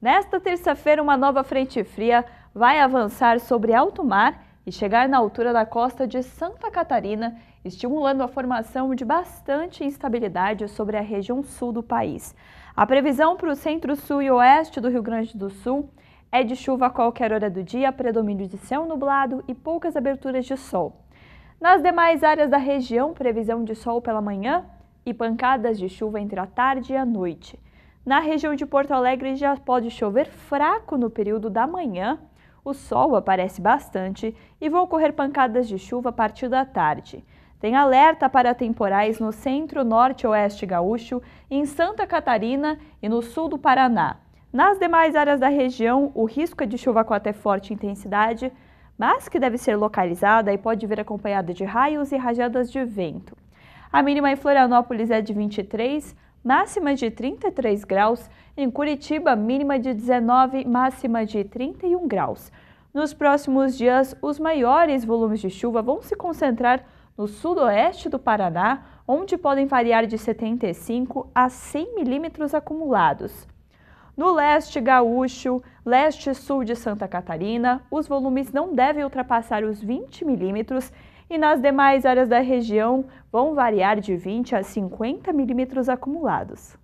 Nesta terça-feira, uma nova frente fria vai avançar sobre alto mar e chegar na altura da costa de Santa Catarina, estimulando a formação de bastante instabilidade sobre a região sul do país. A previsão para o centro-sul e oeste do Rio Grande do Sul é de chuva a qualquer hora do dia, predomínio de céu nublado e poucas aberturas de sol. Nas demais áreas da região, previsão de sol pela manhã e pancadas de chuva entre a tarde e a noite. Na região de Porto Alegre já pode chover fraco no período da manhã, o sol aparece bastante e vão ocorrer pancadas de chuva a partir da tarde. Tem alerta para temporais no centro, norte e oeste gaúcho, em Santa Catarina e no sul do Paraná. Nas demais áreas da região, o risco é de chuva com até forte intensidade, mas que deve ser localizada e pode vir acompanhada de raios e rajadas de vento. A mínima em Florianópolis é de 23 máxima de 33 graus, em Curitiba, mínima de 19, máxima de 31 graus. Nos próximos dias, os maiores volumes de chuva vão se concentrar no sudoeste do Paraná, onde podem variar de 75 a 100 milímetros acumulados. No leste gaúcho, leste e sul de Santa Catarina, os volumes não devem ultrapassar os 20 milímetros e nas demais áreas da região, vão variar de 20 a 50 milímetros acumulados.